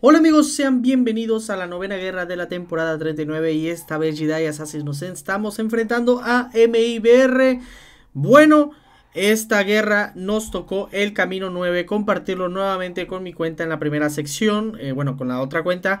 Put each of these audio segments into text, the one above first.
Hola amigos, sean bienvenidos a la novena guerra de la temporada 39 y esta vez Jedi nos estamos enfrentando a MIBR. Bueno, esta guerra nos tocó el camino 9, compartirlo nuevamente con mi cuenta en la primera sección, eh, bueno, con la otra cuenta.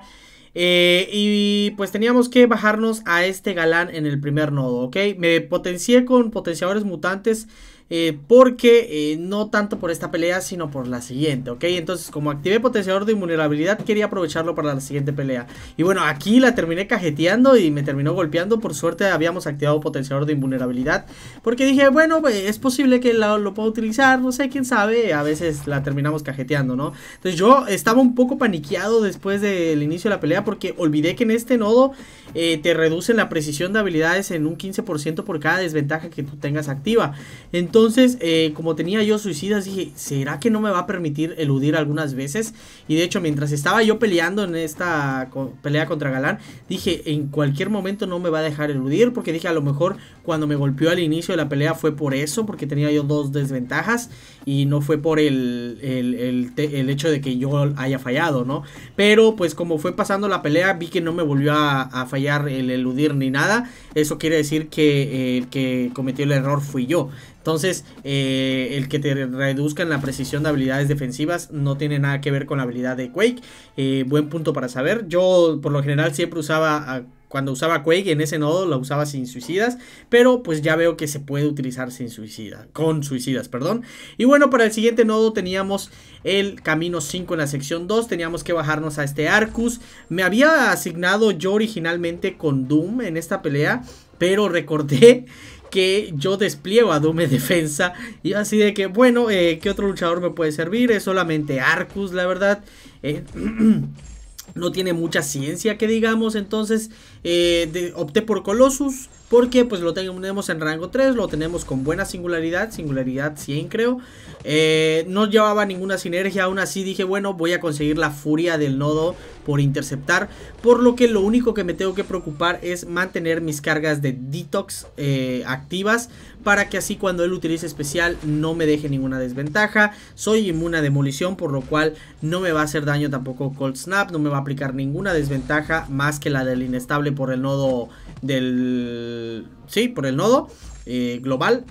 Eh, y pues teníamos que bajarnos a este galán en el primer nodo, ¿ok? Me potencié con potenciadores mutantes eh, porque eh, no tanto por esta pelea, sino por la siguiente, ¿ok? Entonces, como activé potenciador de invulnerabilidad, quería aprovecharlo para la siguiente pelea. Y bueno, aquí la terminé cajeteando y me terminó golpeando. Por suerte habíamos activado potenciador de invulnerabilidad, porque dije, bueno, pues, es posible que lo pueda utilizar, no sé, quién sabe. A veces la terminamos cajeteando, ¿no? Entonces yo estaba un poco paniqueado después del inicio de la pelea, porque olvidé que en este nodo eh, te reducen la precisión de habilidades en un 15% por cada desventaja que tú tengas activa. Entonces, entonces, eh, como tenía yo suicidas, dije, ¿será que no me va a permitir eludir algunas veces? Y de hecho, mientras estaba yo peleando en esta pelea contra Galán, dije, en cualquier momento no me va a dejar eludir, porque dije, a lo mejor cuando me golpeó al inicio de la pelea fue por eso, porque tenía yo dos desventajas y no fue por el, el, hecho de que yo haya fallado, ¿no? Pero pues como fue pasando la pelea, vi que no me volvió a, fallar el eludir ni nada. Eso quiere decir que eh, el que cometió el error fui yo. Entonces, eh, el que te reduzca en la precisión de habilidades defensivas no tiene nada que ver con la habilidad de Quake. Eh, buen punto para saber. Yo por lo general siempre usaba cuando usaba Quake en ese nodo la usaba sin suicidas, pero pues ya veo que se puede utilizar sin suicida, con suicidas, perdón. Y bueno, para el siguiente nodo teníamos el camino 5 en la sección 2, teníamos que bajarnos a este Arcus. Me había asignado yo originalmente con Doom en esta pelea, pero recordé que yo despliego a Dume defensa. Y así de que, bueno, eh, ¿qué otro luchador me puede servir? Es solamente Arcus, la verdad. Eh, no tiene mucha ciencia que digamos, entonces eh, opté por Colossus. Porque pues lo tenemos en rango 3, lo tenemos con buena singularidad, singularidad 100 creo. Eh, no llevaba ninguna sinergia, aún así dije, bueno, voy a conseguir la furia del nodo por interceptar. Por lo que lo único que me tengo que preocupar es mantener mis cargas de detox eh, activas. Para que así cuando él utilice especial no me deje ninguna desventaja. Soy inmune a demolición, por lo cual no me va a hacer daño tampoco Cold Snap. No me va a aplicar ninguna desventaja más que la del inestable por el nodo del Sí, por el nodo eh, global.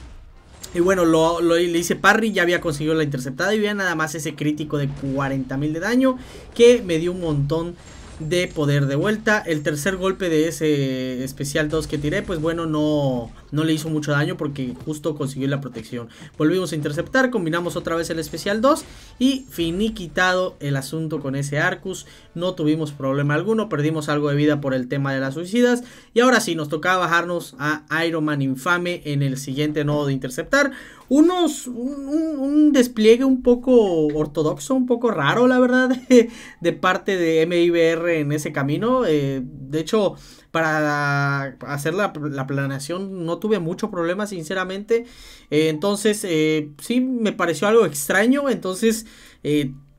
Y bueno, lo, le hice parry, ya había conseguido la interceptada y había nada más ese crítico de 40.000 de daño que me dio un montón de poder de vuelta. El tercer golpe de ese especial 2 que tiré, pues bueno, no, no le hizo mucho daño porque justo consiguió la protección. Volvimos a interceptar, combinamos otra vez el especial 2 y finiquitado el asunto con ese Arcus. No tuvimos problema alguno, perdimos algo de vida por el tema de las suicidas. Y ahora sí, nos tocaba bajarnos a Iron Man Infame en el siguiente nodo de interceptar. Unos, un, despliegue un poco ortodoxo, un poco raro, la verdad, de parte de MIBR en ese camino. Eh, de hecho, para hacer la, planeación no tuve mucho problema, sinceramente. Eh, entonces, eh, sí, me pareció algo extraño. Entonces,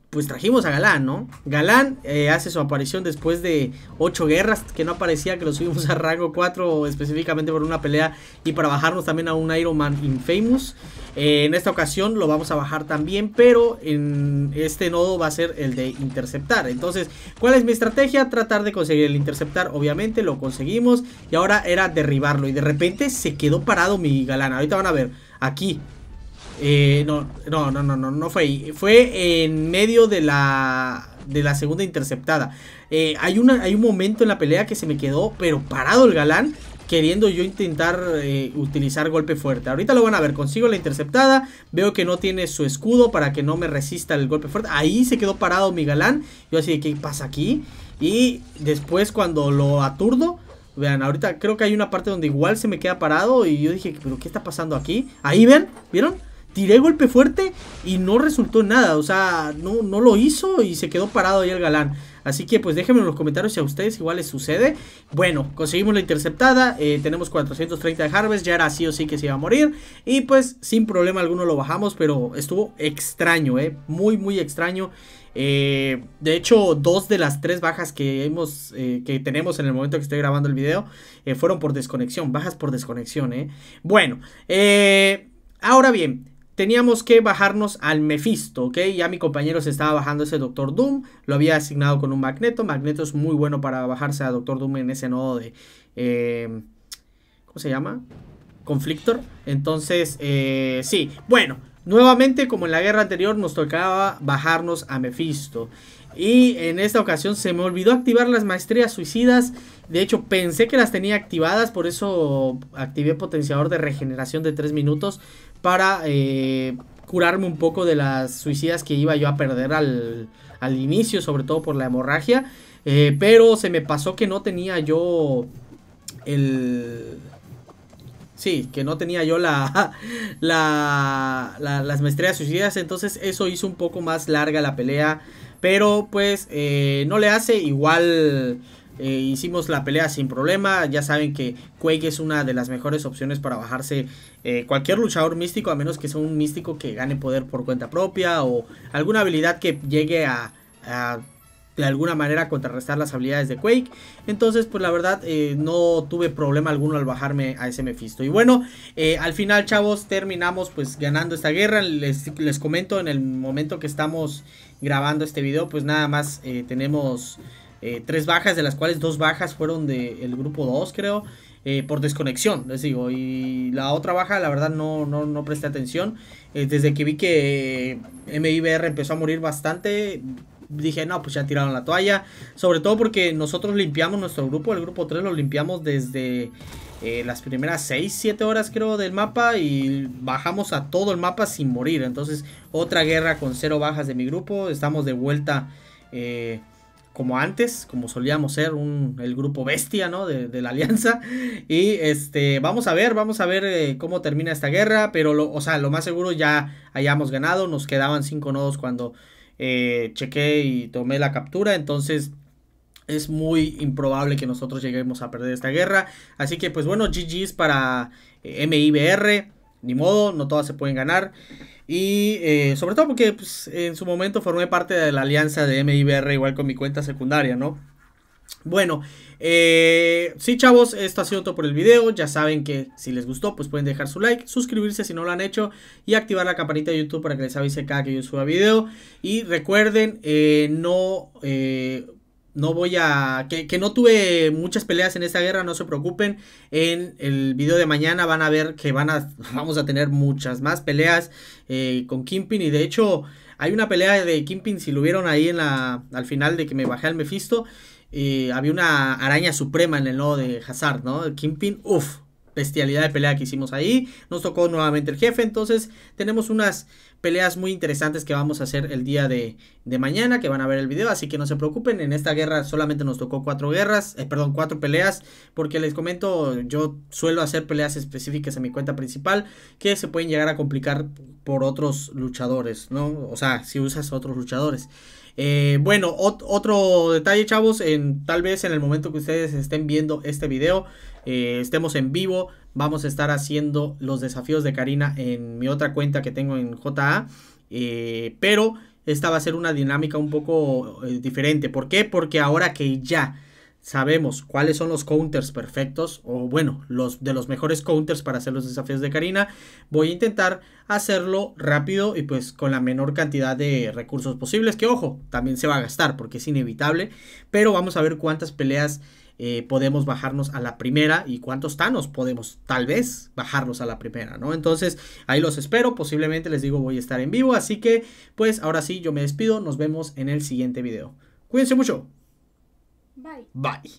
pues trajimos a Galán, ¿no? Galán eh, hace su aparición después de ocho guerras, que no aparecía, que lo subimos a rango 4 específicamente por una pelea y para bajarnos también a un Iron Man Infamous. Eh, en esta ocasión lo vamos a bajar también, pero en este nodo va a ser el de interceptar. Entonces, ¿cuál es mi estrategia? Tratar de conseguir el interceptar, obviamente, lo conseguimos y ahora era derribarlo y de repente se quedó parado mi Galán. Ahorita van a ver, aquí eh, no, no, no, no, no, fue ahí. Fue en medio de la, de la segunda interceptada. Eh, hay, una, hay un momento en la pelea que se me quedó, pero parado el galán, queriendo yo intentar eh, utilizar golpe fuerte. Ahorita lo van a ver, consigo la interceptada, veo que no tiene su escudo para que no me resista el golpe fuerte. Ahí se quedó parado mi galán, yo así de, ¿qué pasa aquí? Y después cuando lo aturdo... Vean, ahorita creo que hay una parte donde igual se me queda parado y yo dije, pero ¿qué está pasando aquí? Ahí ven, ¿vieron? tiré golpe fuerte y no resultó nada. O sea, no, no lo hizo y se quedó parado ahí el galán. Así que pues déjenme en los comentarios si a ustedes igual les sucede. Bueno, conseguimos la interceptada. Eh, tenemos 430 de Harvest. Ya era sí o sí que se iba a morir. Y pues sin problema alguno lo bajamos. Pero estuvo extraño, ¿eh? Muy, muy extraño. Eh, de hecho, dos de las tres bajas que, hemos, eh, que tenemos en el momento que estoy grabando el video fueron por desconexión. Bajas por desconexión, ¿eh? Bueno, ahora bien, teníamos que bajarnos al Mephisto, ¿ok? Ya mi compañero se estaba bajando ese Doctor Doom, lo había asignado con un Magneto. Magneto es muy bueno para bajarse a Doctor Doom en ese nodo de... Eh, ¿Cómo se llama? Conflictor. Entonces, eh, sí. Bueno, nuevamente como en la guerra anterior nos tocaba bajarnos a Mephisto. Y en esta ocasión se me olvidó activar las maestrías suicidas. De hecho, pensé que las tenía activadas, por eso activé potenciador de regeneración de 3 minutos para eh, curarme un poco de las suicidas que iba yo a perder al, inicio, sobre todo por la hemorragia. Eh, pero se me pasó que no tenía yo el Sí, que no tenía yo la, la, las maestrías suicidas, entonces eso hizo un poco más larga la pelea, pero pues eh, no le hace igual... Eh, hicimos la pelea sin problema. Ya saben que Quake es una de las mejores opciones para bajarse eh, cualquier luchador místico, a menos que sea un místico que gane poder por cuenta propia o alguna habilidad que llegue a de alguna manera contrarrestar las habilidades de Quake. Entonces, pues la verdad, eh, no tuve problema alguno al bajarme a ese Mephisto. Y bueno, eh, al final, chavos, terminamos pues ganando esta guerra. Les, comento en el momento que estamos grabando este video, pues nada más eh, tenemos tres bajas, de las cuales dos bajas fueron del grupo 2, creo. por desconexión, les digo. Y la otra baja, la verdad, no, no, presté atención. desde que vi que MIBR empezó a morir bastante, dije, no, pues ya tiraron la toalla. Sobre todo porque nosotros limpiamos nuestro grupo, el grupo 3 lo limpiamos desde eh, las primeras 6, 7 horas creo del mapa y bajamos a todo el mapa sin morir. Entonces otra guerra con cero bajas de mi grupo, estamos de vuelta eh, como antes, como solíamos ser, un, el grupo bestia ¿no? de, la alianza. Y este, vamos a ver, vamos a ver eh, cómo termina esta guerra, pero o sea, lo más seguro ya hayamos ganado, nos quedaban 5 nodos cuando eh, chequé y tomé la captura, entonces es muy improbable que nosotros lleguemos a perder esta guerra. Así que pues bueno, GG's para eh, MIBR, ni modo, no todas se pueden ganar. Y eh, sobre todo porque pues, en su momento formé parte de la alianza de MIBR igual con mi cuenta secundaria, ¿no? Bueno, eh, sí chavos, esto ha sido todo por el video, ya saben que si les gustó pues pueden dejar su like, suscribirse si no lo han hecho y activar la campanita de YouTube para que les avise cada que yo suba video y recuerden, eh, no, eh, no voy a, que, no tuve muchas peleas en esta guerra, no se preocupen, en el video de mañana van a ver que van a, vamos a tener muchas más peleas con Kimpin y de hecho hay una pelea de Kimpin si lo vieron ahí en la, al final de que me bajé al Mephisto había una araña suprema en el nodo de Hazard, ¿no? El Kingpin, uff, bestialidad de pelea que hicimos ahí. Nos tocó nuevamente el jefe, entonces tenemos unas peleas muy interesantes que vamos a hacer el día de, mañana, que van a ver el video, así que no se preocupen, en esta guerra solamente nos tocó cuatro guerras, eh, perdón, cuatro peleas, porque les comento, yo suelo hacer peleas específicas en mi cuenta principal, que se pueden llegar a complicar por otros luchadores, ¿no? O sea, si usas otros luchadores. Eh, bueno, otro detalle, chavos, en, tal vez en el momento que ustedes estén viendo este video, eh, estemos en vivo, vamos a estar haciendo los desafíos de Karina en mi otra cuenta que tengo en JA. Eh, pero esta va a ser una dinámica un poco eh, diferente. ¿Por qué? Porque ahora que ya sabemos cuáles son los counters perfectos o bueno, los de los mejores counters para hacer los desafíos de Karina. Voy a intentar hacerlo rápido y pues con la menor cantidad de recursos posibles, que ojo, también se va a gastar porque es inevitable, pero vamos a ver cuántas peleas eh, podemos bajarnos a la primera y cuántos Thanos podemos tal vez bajarnos a la primera, ¿no? Entonces ahí los espero, posiblemente les digo voy a estar en vivo, así que pues ahora sí yo me despido, nos vemos en el siguiente video. Cuídense mucho. Bye. Bye.